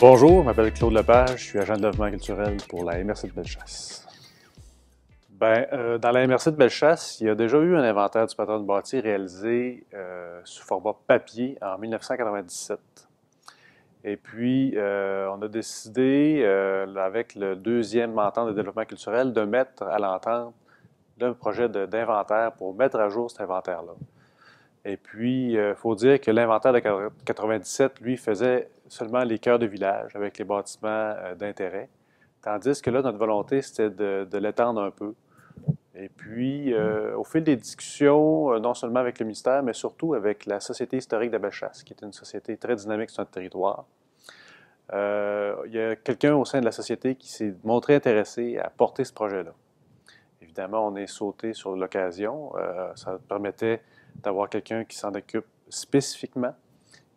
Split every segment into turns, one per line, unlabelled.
Bonjour, je m'appelle Claude Lepage, je suis agent de développement culturel pour la MRC de Bellechasse. Ben, euh, dans la MRC de Bellechasse, il y a déjà eu un inventaire du patron de bâti réalisé euh, sous format papier en 1997. Et puis, euh, on a décidé, avec le deuxième entente de développement culturel, de mettre à l'entente d'un projet d'inventaire pour mettre à jour cet inventaire-là. Et puis, il faut dire que l'inventaire de 1997, lui, faisait seulement les cœurs de village avec les bâtiments euh, d'intérêt. Tandis que là, notre volonté, c'était de, l'étendre un peu. Et puis, euh, au fil des discussions, euh, non seulement avec le ministère, mais surtout avec la Société historique d'Abelchasse, qui est une société très dynamique sur notre territoire, il y a quelqu'un au sein de la société qui s'est montré intéressé à porter ce projet-là. Évidemment, on est sauté sur l'occasion. ça permettait d'avoir quelqu'un qui s'en occupe spécifiquement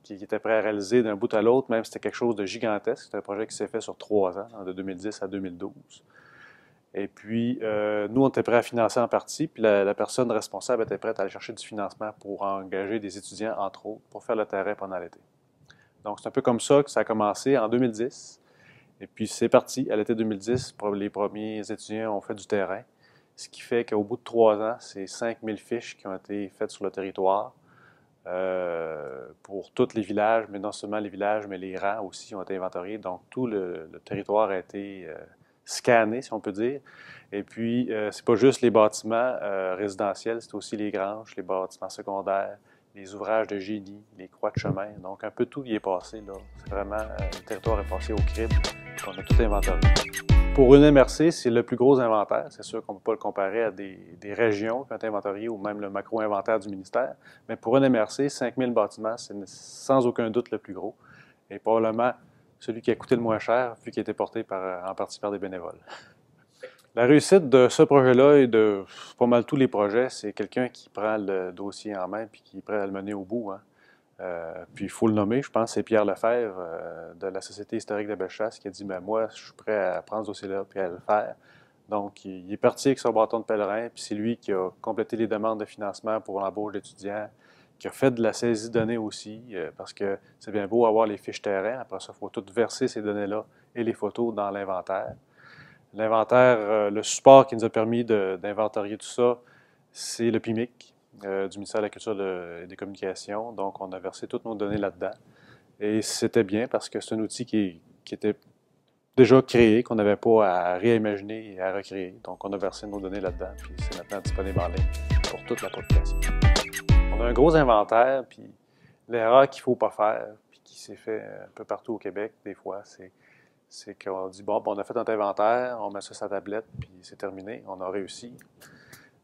qui, était prêt à réaliser d'un bout à l'autre, même c'était quelque chose de gigantesque. C'était un projet qui s'est fait sur trois ans, hein, de 2010 à 2012. Et puis, euh, nous, on était prêts à financer en partie, puis la, personne responsable était prête à aller chercher du financement pour engager des étudiants, entre autres, pour faire le terrain pendant l'été. Donc, c'est un peu comme ça que ça a commencé en 2010. Et puis, c'est parti. À l'été 2010, les premiers étudiants ont fait du terrain, ce qui fait qu'au bout de trois ans, c'est 5000 fiches qui ont été faites sur le territoire. Euh, pour tous les villages, mais non seulement les villages, mais les rangs aussi ont été inventoriés. Donc, tout le, territoire a été euh, scanné, si on peut dire. Et puis, ce euh, c'est pas juste les bâtiments euh, résidentiels, c'est aussi les granges, les bâtiments secondaires, les ouvrages de génie, les croix de chemin. Donc, un peu tout y est passé. C'est vraiment, le territoire est passé au crible. On a tout inventorié. Pour une MRC, c'est le plus gros inventaire. C'est sûr qu'on ne peut pas le comparer à des, régions quand ont inventorié ou même le macro-inventaire du ministère. Mais pour une MRC, 5000 bâtiments, c'est sans aucun doute le plus gros. Et probablement celui qui a coûté le moins cher, vu qu'il a été porté par, euh, en partie par des bénévoles. La réussite de ce projet-là et de pas mal tous les projets, c'est quelqu'un qui prend le dossier en main puis qui est prêt à le mener au bout. Hein. Euh, puis il faut le nommer, je pense, c'est Pierre Lefebvre euh, de la Société historique de Bellechasse qui a dit mais ben, Moi, je suis prêt à prendre ce dossier-là et à le faire. Donc, il, est parti avec son bâton de pèlerin, puis c'est lui qui a complété les demandes de financement pour l'embauche d'étudiants, qui a fait de la saisie de données aussi, euh, parce que c'est bien beau avoir les fiches terrain, après ça, il faut tout verser ces données-là et les photos dans l'inventaire. L'inventaire, le support qui nous a permis d'inventorier tout ça, c'est le PIMIC, euh, du ministère de la Culture et des Communications. Donc, on a versé toutes nos données là-dedans. Et c'était bien parce que c'est un outil qui, était déjà créé, qu'on n'avait pas à réimaginer et à recréer. Donc, on a versé nos données là-dedans, puis c'est maintenant disponible en ligne pour toute la population. On a un gros inventaire, puis l'erreur qu'il ne faut pas faire, puis qui s'est fait un peu partout au Québec, des fois, c'est c'est qu'on dit, bon, ben, on a fait notre inventaire, on met ça sur sa tablette, puis c'est terminé, on a réussi.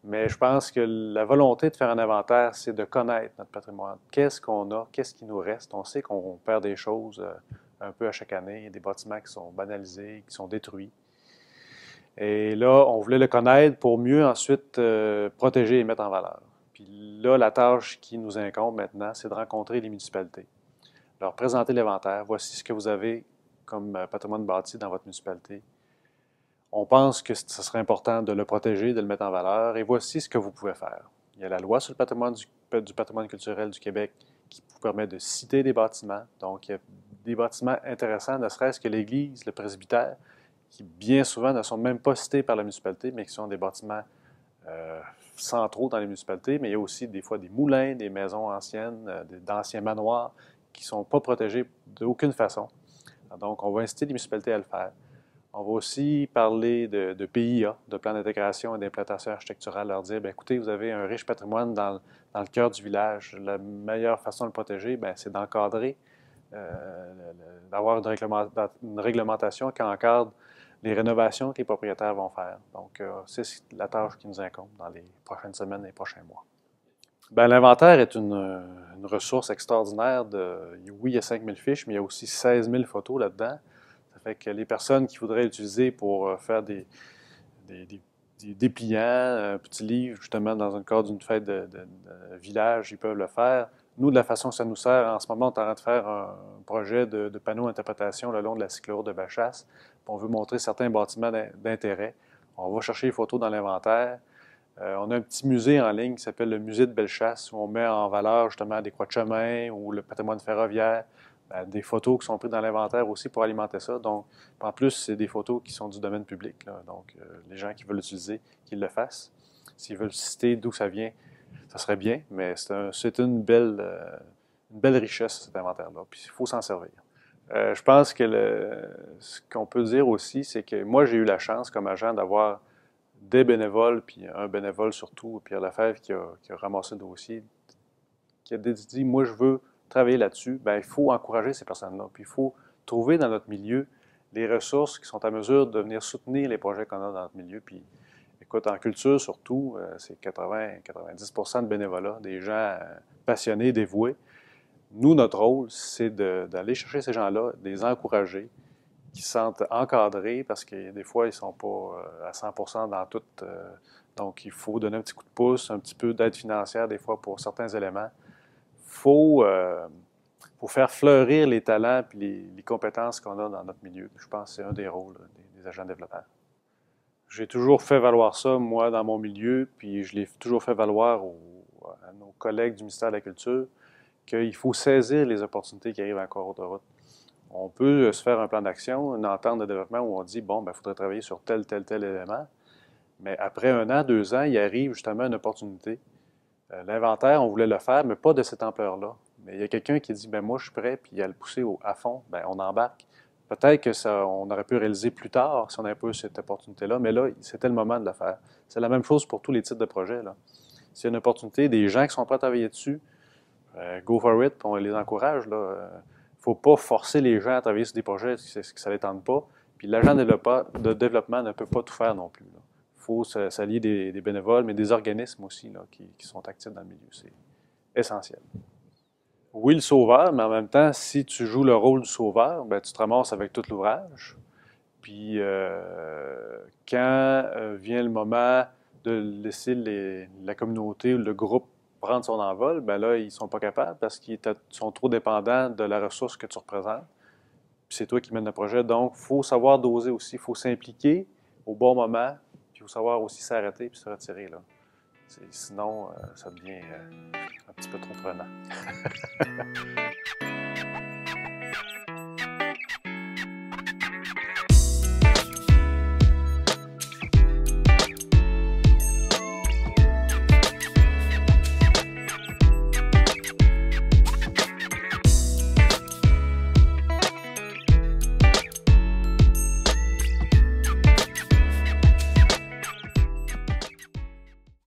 Mais je pense que la volonté de faire un inventaire, c'est de connaître notre patrimoine. Qu'est-ce qu'on a? Qu'est-ce qui nous reste? On sait qu'on perd des choses euh, un peu à chaque année. des bâtiments qui sont banalisés, qui sont détruits. Et là, on voulait le connaître pour mieux ensuite euh, protéger et mettre en valeur. Puis là, la tâche qui nous incombe maintenant, c'est de rencontrer les municipalités. Leur présenter l'inventaire. Voici ce que vous avez comme euh, patrimoine bâti dans votre municipalité on pense que ce serait important de le protéger, de le mettre en valeur, et voici ce que vous pouvez faire. Il y a la loi sur le patrimoine du, patrimoine culturel du Québec qui vous permet de citer des bâtiments. Donc, il y a des bâtiments intéressants, ne serait-ce que l'église, le presbytère, qui bien souvent ne sont même pas cités par la municipalité, mais qui sont des bâtiments euh, centraux dans les municipalités. Mais il y a aussi des fois des moulins, des maisons anciennes, euh, d'anciens manoirs qui ne sont pas protégés d'aucune façon. Donc, on va inciter les municipalités à le faire. On va aussi parler de, de PIA, de plan d'intégration et d'implantation architecturale, leur dire, ben, écoutez, vous avez un riche patrimoine dans le, cœur du village. La meilleure façon de le protéger, ben, c'est d'encadrer, euh, d'avoir une, réglementation qui encadre les rénovations que les propriétaires vont faire. Donc, euh, c'est la tâche qui nous incombe dans les prochaines semaines et les prochains mois. Ben, l'inventaire est une, ressource extraordinaire. De, oui, il y a 5000 fiches, mais il y a aussi 16 000 photos là-dedans avec les personnes qui voudraient l'utiliser pour euh, faire des, dépliants, un euh, petit livre, justement, dans le cadre d'une fête de, village, ils peuvent le faire. Nous, de la façon que ça nous sert, en ce moment, on est en train de faire un projet de, de panneau d'interprétation le long de la cycloroute de Bachasse. On veut montrer certains bâtiments d'intérêt. On va chercher les photos dans l'inventaire. Euh, on a un petit musée en ligne qui s'appelle le musée de Bellechasse, où on met en valeur justement des croix de chemin ou le patrimoine ferroviaire des photos qui sont prises dans l'inventaire aussi pour alimenter ça. Donc, en plus, c'est des photos qui sont du domaine public. Donc, euh, les gens qui veulent l'utiliser, qu'ils le fassent. S'ils veulent citer d'où ça vient, ça serait bien, mais c'est une, belle, euh, une belle richesse, cet inventaire-là. Puis, il faut s'en servir. Euh, je pense que ce qu'on peut dire aussi, c'est que moi, j'ai eu la chance comme agent d'avoir des bénévoles, puis un bénévole surtout, Pierre Lafèvre, qui a, qui a ramassé le dossier, qui a dit Moi, je veux travailler là-dessus, ben, il faut encourager ces personnes-là. Puis il faut trouver dans notre milieu les ressources qui sont à mesure de venir soutenir les projets qu'on a dans notre milieu. Puis, écoute, en culture surtout, euh, c'est 80-90 de bénévolats, des gens euh, passionnés, dévoués. Nous, notre rôle, c'est d'aller chercher ces gens-là, de les encourager, qui se sentent encadrés parce que des fois, ils ne sont pas euh, à 100 dans tout. donc, il faut donner un petit coup de pouce, un petit peu d'aide financière des fois pour certains éléments faut, faut, euh, faire fleurir les talents et les, compétences qu'on a dans notre milieu. Je pense que c'est un des rôles des, agents de développement. J'ai toujours fait valoir ça, moi, dans mon milieu, puis je l'ai toujours fait valoir à nos collègues du ministère de la Culture, qu'il faut saisir les opportunités qui arrivent encore cours de On peut se faire un plan d'action, une entente de développement où on dit, bon, il ben, faudrait travailler sur tel, tel, tel élément. Mais après un an, deux ans, il arrive justement une opportunité euh, l'inventaire, on voulait le faire, mais pas de cette ampleur-là. Mais il y a quelqu'un qui dit, ben moi je suis prêt, puis il a le poussé à fond, ben on embarque. Peut-être que ça, on aurait pu réaliser plus tard si on avait pas eu cette opportunité-là, mais là, c'était le moment de le faire. C'est la même chose pour tous les types de projets. là. C'est une opportunité, des gens qui sont prêts à travailler dessus, euh, go for it, puis on les encourage. Il ne euh, faut pas forcer les gens à travailler sur des projets que ça ne les tente pas. Puis l'agent de développement ne peut pas tout faire non plus faut s'allier des, bénévoles, mais des organismes aussi qui, sont actifs dans le milieu. C'est essentiel. Oui, le sauveur, mais en même temps, si tu joues le rôle du sauveur, ben, tu te ramasses avec tout l'ouvrage. Puis euh, quand euh, vient le moment de laisser les, la communauté ou le groupe prendre son envol, ben là, ils ne sont pas capables parce qu'ils sont trop dépendants de la ressource que tu représentes. c'est toi qui mènes le projet. Donc, il faut savoir doser aussi, il faut s'impliquer au bon moment il faut savoir aussi s'arrêter puis se retirer. Là. Sinon, euh, ça devient euh, un petit peu trop prenant.